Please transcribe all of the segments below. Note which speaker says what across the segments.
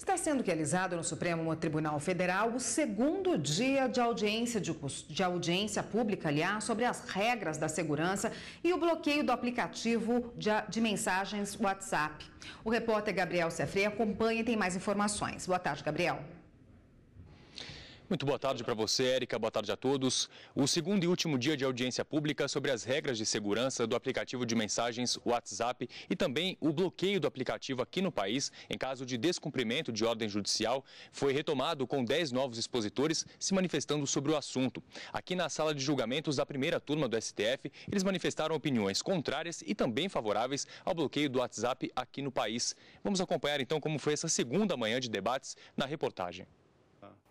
Speaker 1: Está sendo realizado no Supremo Tribunal Federal o segundo dia de audiência, de, de audiência pública, aliás, sobre as regras da segurança e o bloqueio do aplicativo de, de mensagens WhatsApp. O repórter Gabriel Sefre acompanha e tem mais informações. Boa tarde, Gabriel.
Speaker 2: Muito boa tarde para você, Érica. Boa tarde a todos. O segundo e último dia de audiência pública sobre as regras de segurança do aplicativo de mensagens WhatsApp e também o bloqueio do aplicativo aqui no país em caso de descumprimento de ordem judicial foi retomado com 10 novos expositores se manifestando sobre o assunto. Aqui na sala de julgamentos da primeira turma do STF, eles manifestaram opiniões contrárias e também favoráveis ao bloqueio do WhatsApp aqui no país. Vamos acompanhar então como foi essa segunda manhã de debates na reportagem.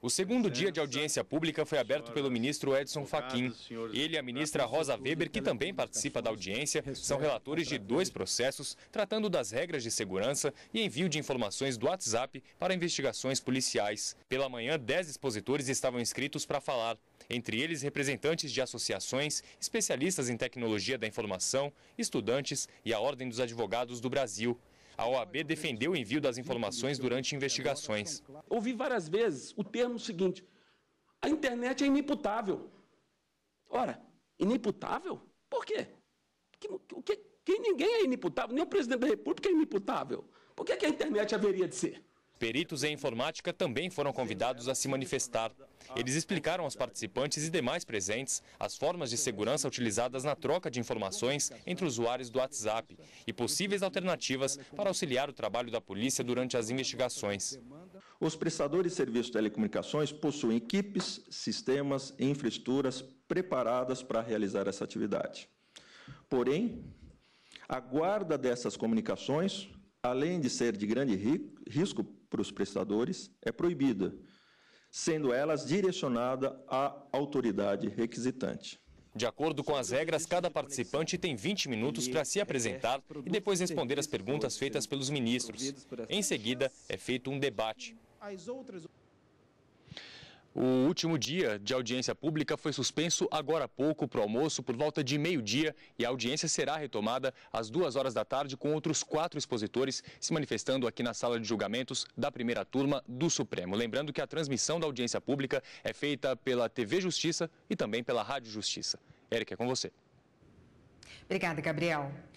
Speaker 2: O segundo dia de audiência pública foi aberto pelo ministro Edson Fachin. Ele e a ministra Rosa Weber, que também participa da audiência, são relatores de dois processos tratando das regras de segurança e envio de informações do WhatsApp para investigações policiais. Pela manhã, dez expositores estavam inscritos para falar, entre eles representantes de associações, especialistas em tecnologia da informação, estudantes e a Ordem dos Advogados do Brasil. A OAB defendeu o envio das informações durante investigações.
Speaker 1: Ouvi várias vezes o termo seguinte: a internet é inimputável. Ora, inimputável? Por quê? Que, que, que ninguém é inimputável, nem o presidente da República é inimputável. Por que, que a internet haveria de ser?
Speaker 2: Peritos em informática também foram convidados a se manifestar. Eles explicaram aos participantes e demais presentes as formas de segurança utilizadas na troca de informações entre usuários do WhatsApp e possíveis alternativas para auxiliar o trabalho da polícia durante as investigações.
Speaker 1: Os prestadores de serviços de telecomunicações possuem equipes, sistemas e infraestruturas preparadas para realizar essa atividade. Porém, a guarda dessas comunicações além de ser de grande risco para os prestadores, é proibida, sendo elas direcionada à autoridade requisitante.
Speaker 2: De acordo com as regras, cada participante tem 20 minutos para se apresentar e depois responder as perguntas feitas pelos ministros. Em seguida, é feito um debate. O último dia de audiência pública foi suspenso agora há pouco para o almoço por volta de meio-dia e a audiência será retomada às duas horas da tarde com outros quatro expositores se manifestando aqui na sala de julgamentos da primeira turma do Supremo. Lembrando que a transmissão da audiência pública é feita pela TV Justiça e também pela Rádio Justiça. Érica, é com você.
Speaker 1: Obrigada, Gabriel.